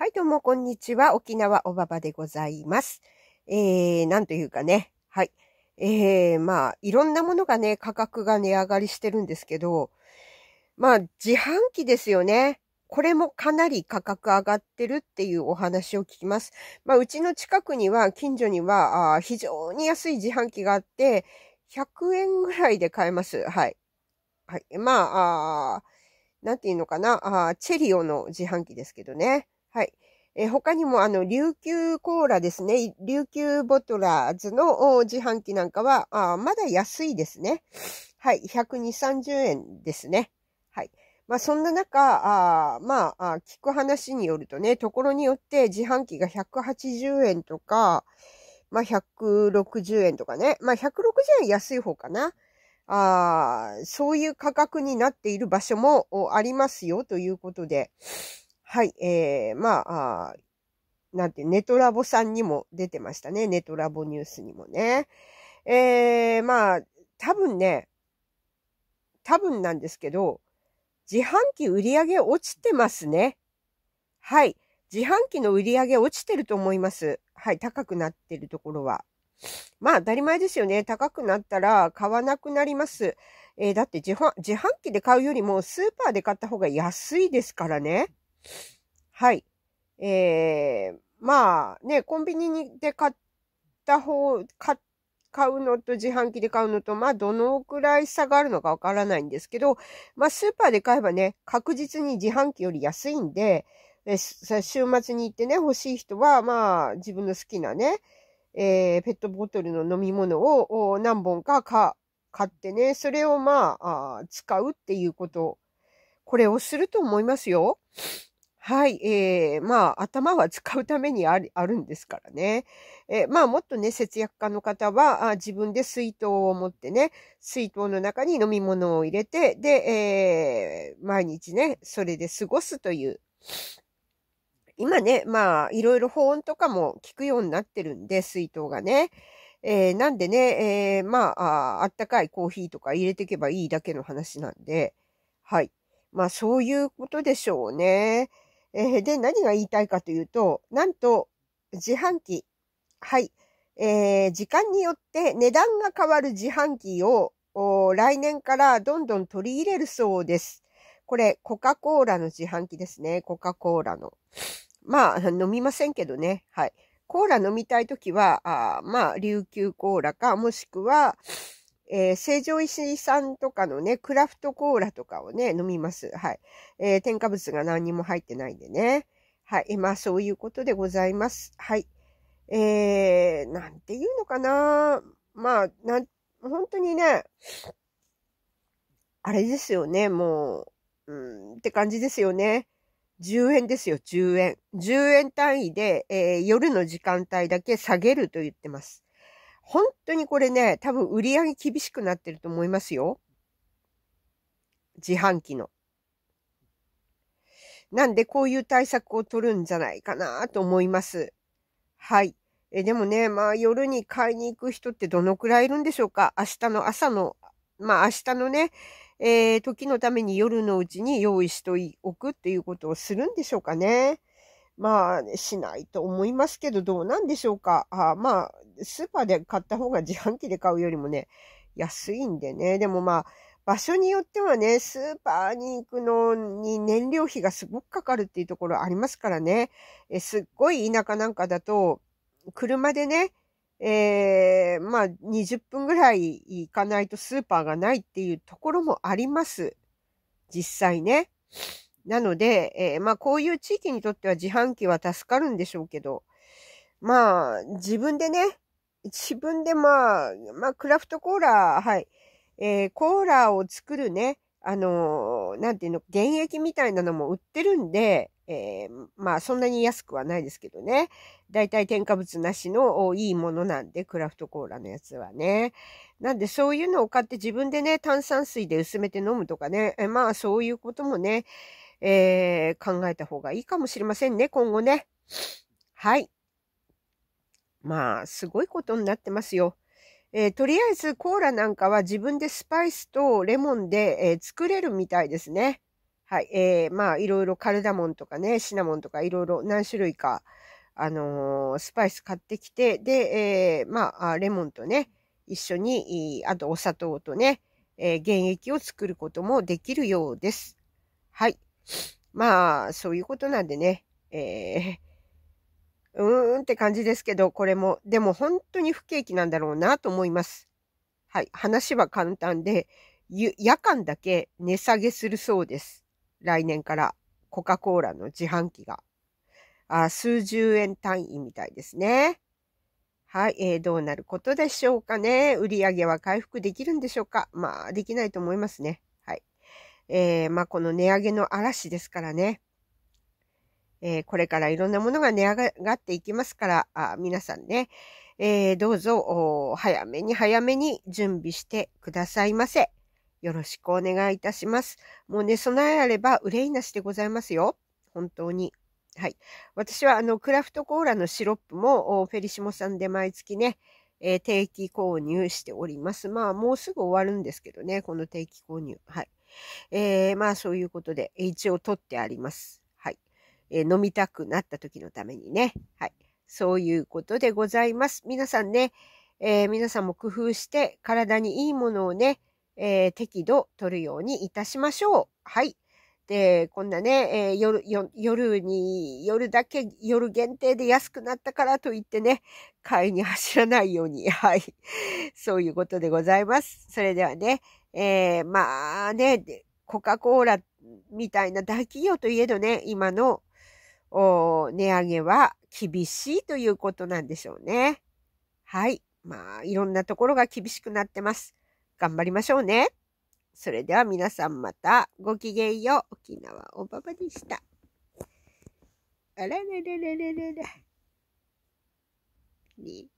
はい、どうも、こんにちは。沖縄おばばでございます。えー、なんというかね、はい。えー、まあ、いろんなものがね、価格が値上がりしてるんですけど、まあ、自販機ですよね。これもかなり価格上がってるっていうお話を聞きます。まあ、うちの近くには、近所には、あ非常に安い自販機があって、100円ぐらいで買えます。はい。はい。まあ、あなんていうのかなあ、チェリオの自販機ですけどね。はい。え他にも、あの、琉球コーラですね。琉球ボトラーズの自販機なんかは、あまだ安いですね。はい。120、30円ですね。はい。まあ、そんな中、あまあ聞く話によるとね、ところによって自販機が180円とか、まあ、160円とかね。まあ、160円安い方かな。あそういう価格になっている場所もありますよということで。はい、えー、まあ、あなんて、ネトラボさんにも出てましたね。ネトラボニュースにもね。えー、まあ、多分ね、多分なんですけど、自販機売り上げ落ちてますね。はい。自販機の売り上げ落ちてると思います。はい。高くなってるところは。まあ当たり前ですよね。高くなったら買わなくなります。えー、だって自販自販機で買うよりもスーパーで買った方が安いですからね。はい。えー、まあね、コンビニで買った方、買っ買うのと自販機で買うのと、まあ、どのくらい差があるのかわからないんですけど、まあ、スーパーで買えばね、確実に自販機より安いんで、え週末に行ってね、欲しい人は、まあ、自分の好きなね、えー、ペットボトルの飲み物を何本かか買ってね、それをまあ、あ使うっていうこと、これをすると思いますよ。はい、えー、まあ、頭は使うためにあるあるんですからね。えー、まあ、もっとね、節約家の方はあ、自分で水筒を持ってね、水筒の中に飲み物を入れて、で、えー、毎日ね、それで過ごすという。今ね、まあ、いろいろ保温とかも効くようになってるんで、水筒がね。えー、なんでね、えー、まあ、あったかいコーヒーとか入れていけばいいだけの話なんで、はい。まあ、そういうことでしょうね。えー、で、何が言いたいかというと、なんと、自販機。はい。えー、時間によって値段が変わる自販機を来年からどんどん取り入れるそうです。これ、コカ・コーラの自販機ですね。コカ・コーラの。まあ、飲みませんけどね。はい。コーラ飲みたいときは、あまあ、琉球コーラか、もしくは、えー、成城石井さんとかのね、クラフトコーラとかをね、飲みます。はい。えー、添加物が何にも入ってないんでね。はい。まあ、そういうことでございます。はい。えー、なんていうのかなまあ、なん、本当にね、あれですよね、もう、うん、って感じですよね。10円ですよ、10円。10円単位で、えー、夜の時間帯だけ下げると言ってます。本当にこれね、多分売り上げ厳しくなってると思いますよ。自販機の。なんでこういう対策を取るんじゃないかなと思います。はい。え、でもね、まあ夜に買いに行く人ってどのくらいいるんでしょうか明日の朝の、まあ明日のね、えー、時のために夜のうちに用意しておくっていうことをするんでしょうかね。まあ、しないと思いますけど、どうなんでしょうか。あまあ、スーパーで買った方が自販機で買うよりもね、安いんでね。でもまあ、場所によってはね、スーパーに行くのに燃料費がすごくかかるっていうところありますからね。えすっごい田舎なんかだと、車でね、えー、まあ20分ぐらい行かないとスーパーがないっていうところもあります。実際ね。なので、えー、まあこういう地域にとっては自販機は助かるんでしょうけど、まあ自分でね、自分でまあ、まあクラフトコーラ、はい、えー、コーラを作るね、あのー、なんていうの、原液みたいなのも売ってるんで、えー、まあそんなに安くはないですけどね。だいたい添加物なしのいいものなんで、クラフトコーラのやつはね。なんでそういうのを買って自分でね、炭酸水で薄めて飲むとかね。えまあそういうこともね、えー、考えた方がいいかもしれませんね、今後ね。はい。まあ、すごいことになってますよ。えー、とりあえずコーラなんかは自分でスパイスとレモンで、えー、作れるみたいですね。はい。えー、まあ、いろいろカルダモンとかね、シナモンとかいろいろ何種類か、あのー、スパイス買ってきて、で、えー、まあ、レモンとね、一緒に、あとお砂糖とね、えー、原液を作ることもできるようです。はい。まあ、そういうことなんでね、えー、うーんって感じですけど、これも、でも本当に不景気なんだろうなと思います。はい、話は簡単で、夜間だけ値下げするそうです。来年からコカ・コーラの自販機が。あ数十円単位みたいですね。はい、えー、どうなることでしょうかね。売り上げは回復できるんでしょうかまあ、できないと思いますね。えー、まあ、この値上げの嵐ですからね。えー、これからいろんなものが値上がっていきますから、あ皆さんね、えー、どうぞ早めに早めに準備してくださいませ。よろしくお願いいたします。もうね、備えあれば憂いなしでございますよ。本当に。はい。私はあの、クラフトコーラのシロップも、フェリシモさんで毎月ね、えー、定期購入しております。まあ、もうすぐ終わるんですけどね、この定期購入。はい。えー、まあそういうことで一応取ってあります。はい。えー、飲みたくなった時のためにね。はい。そういうことでございます。皆さんね、えー、皆さんも工夫して体にいいものをね、えー、適度取るようにいたしましょう。はい。で、こんなね、えー、夜、夜に、夜だけ、夜限定で安くなったからといってね、買いに走らないように、はい。そういうことでございます。それではね、えー、まあね、コカ・コーラみたいな大企業といえどね、今の値上げは厳しいということなんでしょうね。はい。まあ、いろんなところが厳しくなってます。頑張りましょうね。それでは皆さんまたごきげんよう。沖縄おばばでした。あららららららね